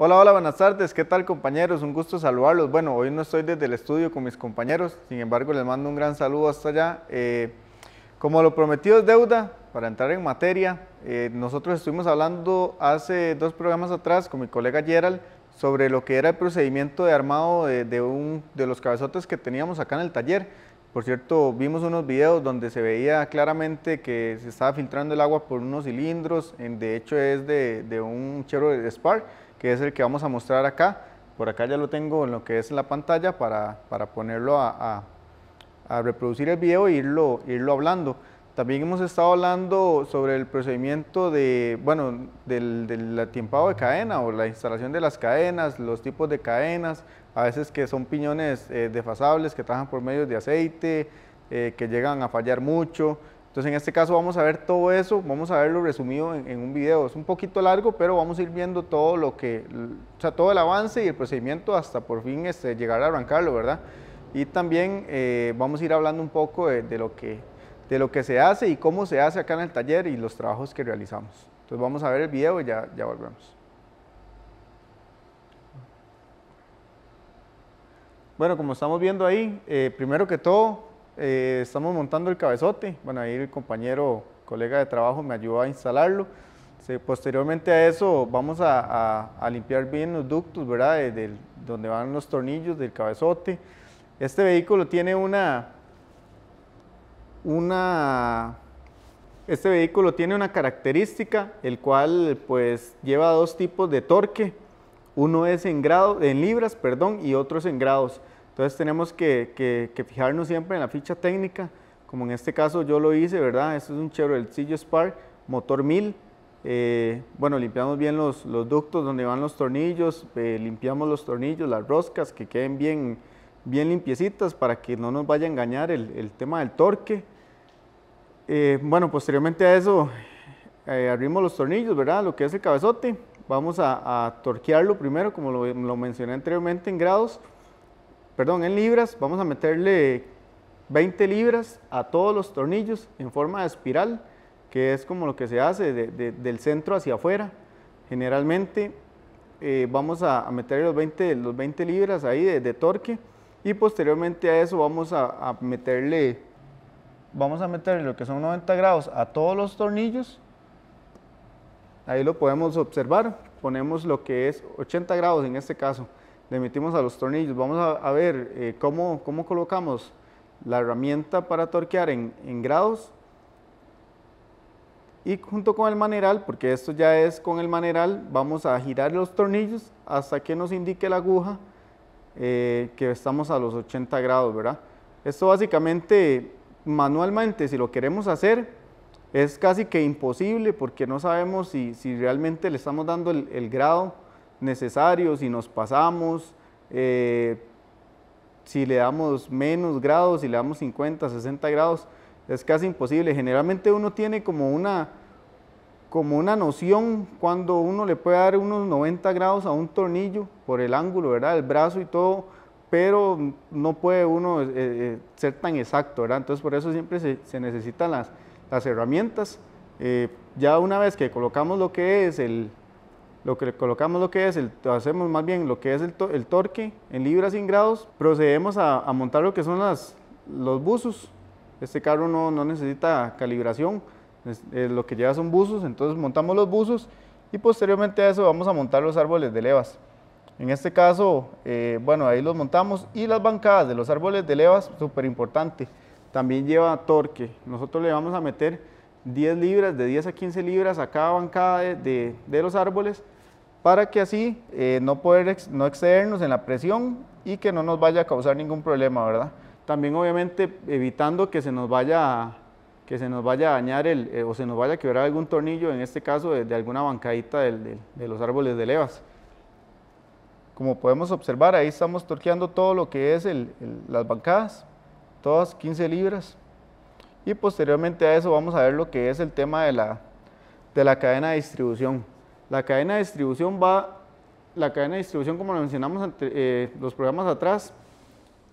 Hola, hola, buenas tardes. ¿Qué tal compañeros? Un gusto saludarlos. Bueno, hoy no estoy desde el estudio con mis compañeros, sin embargo les mando un gran saludo hasta allá. Eh, como lo prometido es deuda, para entrar en materia, eh, nosotros estuvimos hablando hace dos programas atrás con mi colega Gerald sobre lo que era el procedimiento de armado de, un, de los cabezotes que teníamos acá en el taller. Por cierto, vimos unos videos donde se veía claramente que se estaba filtrando el agua por unos cilindros, de hecho es de, un un de Spark, que es el que vamos a mostrar acá. Por acá ya lo tengo en lo que es la pantalla para, ponerlo a, reproducir el video e irlo, irlo hablando. También hemos estado hablando sobre el procedimiento de, bueno, del, del de cadena o la instalación de las cadenas, los tipos de cadenas, a veces que son piñones eh, desfasables que trabajan por medio de aceite, eh, que llegan a fallar mucho, entonces en este caso vamos a ver todo eso, vamos a verlo resumido en, un video. Es un poquito largo, pero vamos a ir viendo todo lo que, o sea, todo el avance y el procedimiento hasta por fin este, llegar a arrancarlo, ¿verdad? Y también eh, vamos a ir hablando un poco de, lo que, de lo que se hace y cómo se hace acá en el taller y los trabajos que realizamos. Entonces vamos a ver el video y ya, ya volvemos. Bueno, como estamos viendo ahí, eh, primero que todo, eh, estamos montando el cabezote. Bueno, ahí el compañero, colega de trabajo me ayudó a instalarlo. posteriormente a eso vamos a, limpiar bien los ductos, ¿verdad? De, donde van los tornillos del cabezote. Este vehículo tiene una, una, este vehículo tiene una característica, el cual pues lleva dos tipos de torque. Uno es en, grado, en libras perdón, y otro es en grados. Entonces tenemos que, fijarnos siempre en la ficha técnica, como en este caso yo lo hice, ¿verdad? Esto es un Chevrolet Sillo Spark, motor 1000. Eh, bueno, limpiamos bien los, ductos donde van los tornillos, eh, limpiamos los tornillos, las roscas, que queden bien, bien limpiecitas para que no nos vaya a engañar el, tema del torque. Eh, bueno, posteriormente a eso abrimos los tornillos, ¿verdad? Lo que es el cabezote. Vamos a, torquearlo primero, como lo mencioné anteriormente, en grados perdón, en libras, vamos a meterle 20 libras a todos los tornillos en forma de espiral, que es como lo que se hace del centro hacia afuera. Generalmente eh, vamos a, meterle los 20, libras ahí de, torque y posteriormente a eso vamos a, meterle vamos a meterle lo que son 90 grados a todos los tornillos ahí lo podemos observar ponemos lo que es 80 grados en este caso le metimos a los tornillos. Vamos a, a ver eh, cómo, cómo, colocamos la herramienta para torquear en, en, grados y junto con el maneral, porque esto ya es con el maneral, vamos a girar los tornillos hasta que nos indique la aguja eh, que estamos a los 80 grados, ¿verdad? Esto básicamente, manualmente, si lo queremos hacer, es casi que imposible porque no sabemos si, si realmente le estamos dando el, el grado necesarios, si nos pasamos, eh, si le damos menos grados, si le damos 50, 60 grados, es casi imposible. Generalmente uno tiene como una, como una noción cuando uno le puede dar unos 90 grados a un tornillo por el ángulo, ¿verdad? El brazo y todo, pero no puede uno eh, eh, ser tan exacto, ¿verdad? Entonces por eso siempre se, necesitan las, las herramientas. ya una vez que colocamos lo que es el, lo que colocamos lo que es, el, hacemos más bien lo que es el, torque en libras y grados, procedemos a, montar lo que son los buzos. Este carro no, necesita calibración, lo que lleva son buzos, entonces montamos los buzos y posteriormente a eso vamos a montar los árboles de levas. En este caso, eh, bueno, ahí los montamos y las bancadas de los árboles de levas, súper importante, también lleva torque. Nosotros le vamos a meter 10 libras, de 10 a 15 libras a cada bancada de, los árboles para que así eh, no, poder no excedernos en la presión y que no nos vaya a causar ningún problema, ¿verdad? También obviamente evitando que se nos vaya a, que se nos vaya a dañar el, eh, o se nos vaya a quebrar algún tornillo, en este caso de, alguna bancadita de, los árboles de levas. Como podemos observar, ahí estamos torqueando todo lo que es las bancadas, todas 15 libras. Y posteriormente a eso vamos a ver lo que es el tema de la, de la cadena de distribución. La cadena de distribución va, la cadena de distribución como lo mencionamos eh, los programas atrás,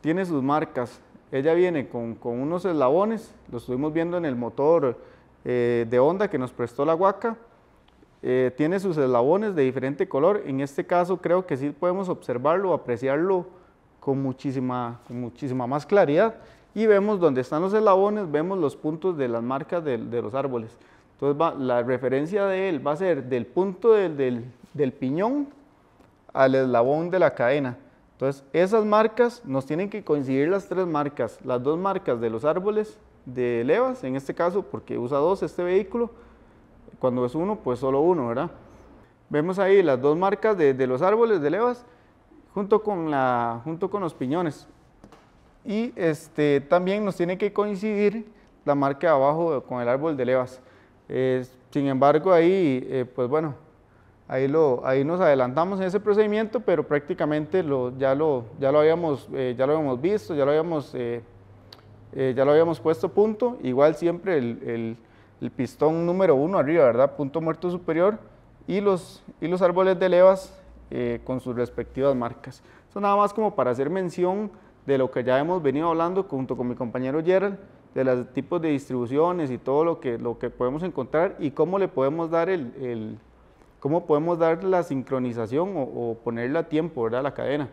tiene sus marcas. Ella viene con, unos eslabones, lo estuvimos viendo en el motor eh, de onda que nos prestó la Huaca. Eh, tiene sus eslabones de diferente color. En este caso creo que sí podemos observarlo, apreciarlo con muchísima, muchísima más claridad. Y vemos dónde están los eslabones, vemos los puntos de las marcas de los árboles. Entonces la referencia de él va a ser del punto del, piñón al eslabón de la cadena. Entonces esas marcas nos tienen que coincidir las tres marcas, las dos marcas de los árboles de levas, en este caso porque usa dos este vehículo, cuando es uno pues solo uno, ¿verdad? Vemos ahí las dos marcas de, los árboles de levas junto con, los piñones. Y este, también nos tiene que coincidir la marca de abajo con el árbol de levas sin embargo, ahí, eh, pues bueno, ahí, ahí nos adelantamos en ese procedimiento, pero prácticamente ya, lo, ya, habíamos, eh, ya lo visto, ya lo habíamos, eh, ya lo habíamos puesto punto. Igual siempre el, pistón número uno arriba, ¿verdad? Punto muerto superior y los, y los árboles de levas con sus respectivas marcas. Eso nada más como para hacer mención de lo que ya hemos venido hablando junto con mi compañero Gerald, de los tipos de distribuciones y todo lo que, lo que podemos encontrar y cómo le podemos dar el, cómo podemos dar la sincronización o, ponerla a tiempo, a La cadena.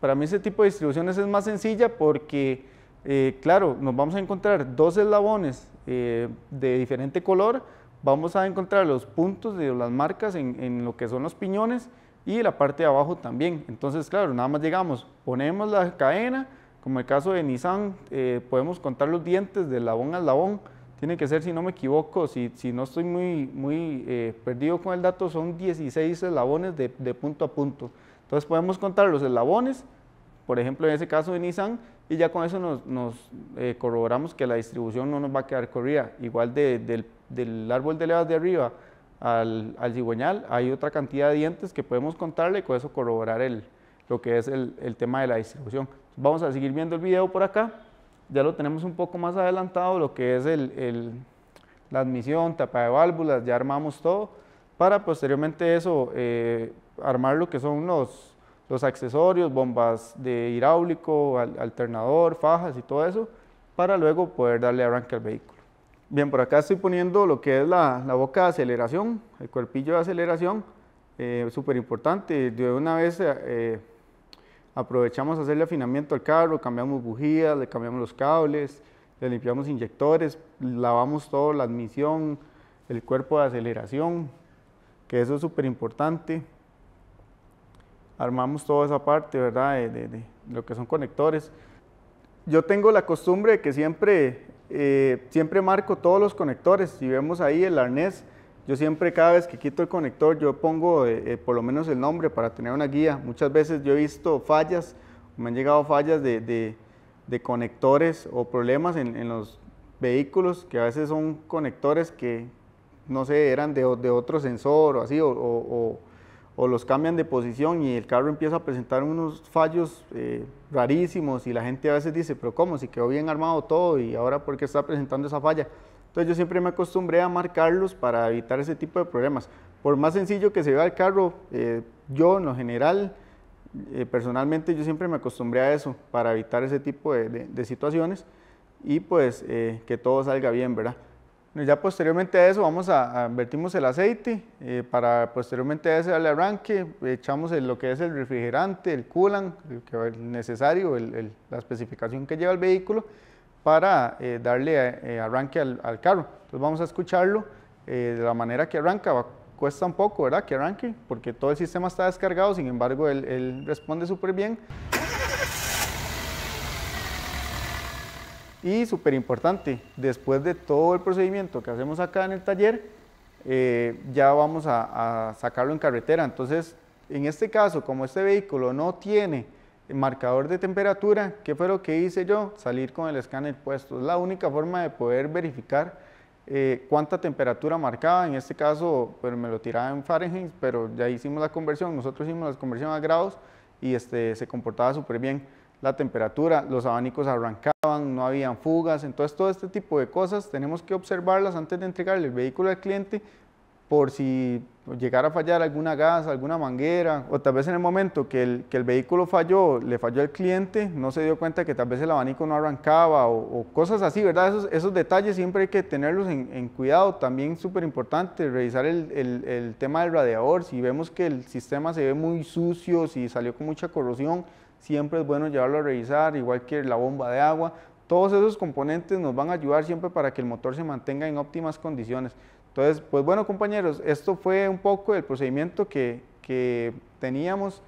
Para mí ese tipo de distribuciones es más sencilla porque, eh, claro, nos vamos a encontrar dos eslabones eh, de diferente color, vamos a encontrar los puntos de las marcas en, en, lo que son los piñones y la parte de abajo también. Entonces, claro, nada más llegamos, ponemos la cadena, como el caso de Nissan, eh, podemos contar los dientes de labón al labón. Tiene que ser, si no me equivoco, si, no estoy muy, muy eh, perdido con el dato, son 16 eslabones de, punto a punto. Entonces podemos contar los eslabones, por ejemplo en ese caso de Nissan, y ya con eso nos, eh, corroboramos que la distribución no nos va a quedar corrida. Igual del, árbol de levas de arriba al, al cigüeñal hay otra cantidad de dientes que podemos contarle y con eso corroborar el, lo que es el, tema de la distribución. Vamos a seguir viendo el video por acá. Ya lo tenemos un poco más adelantado, lo que es el, la admisión, tapa de válvulas, ya armamos todo para posteriormente eso eh, armar lo que son los, los accesorios, bombas de hidráulico, alternador, fajas y todo eso, para luego poder darle arranque al vehículo. Bien, por acá estoy poniendo lo que es la, boca de aceleración, el cuerpillo de aceleración, eh, súper importante, de una vez eh, aprovechamos hacerle afinamiento al carro, cambiamos bujías, le cambiamos los cables, le limpiamos inyectores, lavamos todo, la admisión, el cuerpo de aceleración, que eso es súper importante. Armamos toda esa parte, ¿verdad? De, lo que son conectores. Yo tengo la costumbre de que siempre, eh, siempre marco todos los conectores. Si vemos ahí el arnés, yo siempre cada vez que quito el conector, yo pongo eh, eh, por lo menos el nombre para tener una guía. Muchas veces yo he visto fallas, me han llegado fallas de, de, conectores o problemas en, en, los vehículos que a veces son conectores que no sé, eran de, otro sensor o así, o, o, los cambian de posición y el carro empieza a presentar unos fallos eh, rarísimos y la gente a veces dice, pero ¿cómo? Si quedó bien armado todo y ahora ¿por qué está presentando esa falla? Entonces yo siempre me acostumbré a marcarlos para evitar ese tipo de problemas. Por más sencillo que se vea el carro, eh, yo en lo general, eh, personalmente yo siempre me acostumbré a eso para evitar ese tipo de, situaciones y pues eh, que todo salga bien, ¿verdad? ya posteriormente a eso vamos a, vertimos el aceite, para posteriormente a ese darle arranque, echamos lo que es el refrigerante, el coolant, el, necesario, el, el, la especificación que lleva el vehículo para eh, darle eh, arranque al, carro. Entonces vamos a escucharlo eh, de la manera que arranca. cuesta un poco, ¿verdad? Que arranque, porque todo el sistema está descargado, sin embargo, él, responde súper bien. Y súper importante, después de todo el procedimiento que hacemos acá en el taller, ya vamos a sacarlo en carretera. Entonces, en este caso, como este vehículo no tiene marcador de temperatura, ¿qué fue lo que hice yo? Salir con el escáner puesto. Es la única forma de poder verificar eh, cuánta temperatura marcaba. En este caso, pues, me lo tiraba en Fahrenheit, pero ya hicimos la conversión. Nosotros hicimos la conversión a grados y este, se comportaba súper bien la temperatura, los abanicos arrancaban, no habían fugas, entonces todo este tipo de cosas tenemos que observarlas antes de entregarle el vehículo al cliente por si llegar a fallar alguna gas, alguna manguera, o tal vez en el momento que el, vehículo falló, le falló al cliente, no se dio cuenta que tal vez el abanico no arrancaba o, cosas así, ¿verdad? Esos, esos, detalles siempre hay que tenerlos en, cuidado, también súper importante, revisar el tema del radiador, si vemos que el sistema se ve muy sucio, si salió con mucha corrosión, siempre es bueno llevarlo a revisar, igual que la bomba de agua, todos esos componentes nos van a ayudar siempre para que el motor se mantenga en óptimas condiciones. Entonces, pues bueno compañeros, esto fue un poco el procedimiento que, que teníamos,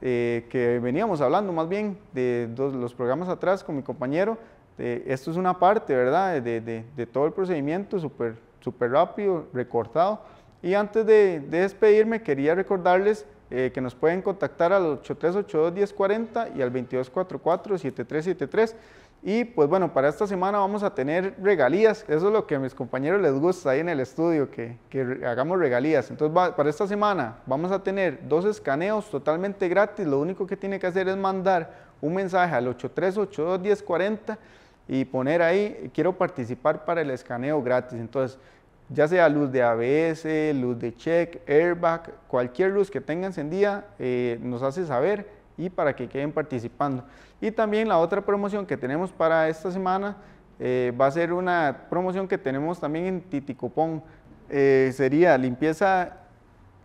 eh, que veníamos hablando más bien de los programas atrás con mi compañero. esto es una parte, ¿verdad? De, todo el procedimiento súper super rápido, recortado. Y antes de, despedirme, quería recordarles eh, que nos pueden contactar al 8382-1040 y al 2244-7373. Y pues bueno, para esta semana vamos a tener regalías. Eso es lo que a mis compañeros les gusta ahí en el estudio, que, hagamos regalías. Entonces para esta semana vamos a tener dos escaneos totalmente gratis. Lo único que tiene que hacer es mandar un mensaje al 83821040 y poner ahí, quiero participar para el escaneo gratis. Entonces, ya sea luz de ABS, luz de check, airbag, cualquier luz que tenga encendida, eh, nos hace saber y para que queden participando. Y también la otra promoción que tenemos para esta semana eh, va a ser una promoción que tenemos también en Titicopón. Eh, sería limpieza,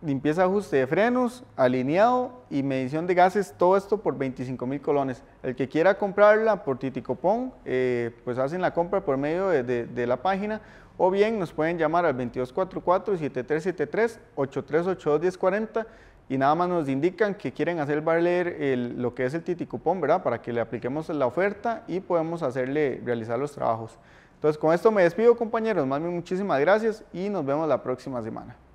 limpieza, ajuste de frenos, alineado y medición de gases, todo esto por 25 mil colones. El que quiera comprarla por Titicopón, eh, pues hacen la compra por medio de, de la página o bien nos pueden llamar al 2244-7373-8382-1040 y nada más nos indican que quieren hacer valer lo que es el titicupón, ¿verdad? Para que le apliquemos la oferta y podemos hacerle realizar los trabajos. Entonces, con esto me despido, compañeros. Más bien, muchísimas gracias y nos vemos la próxima semana.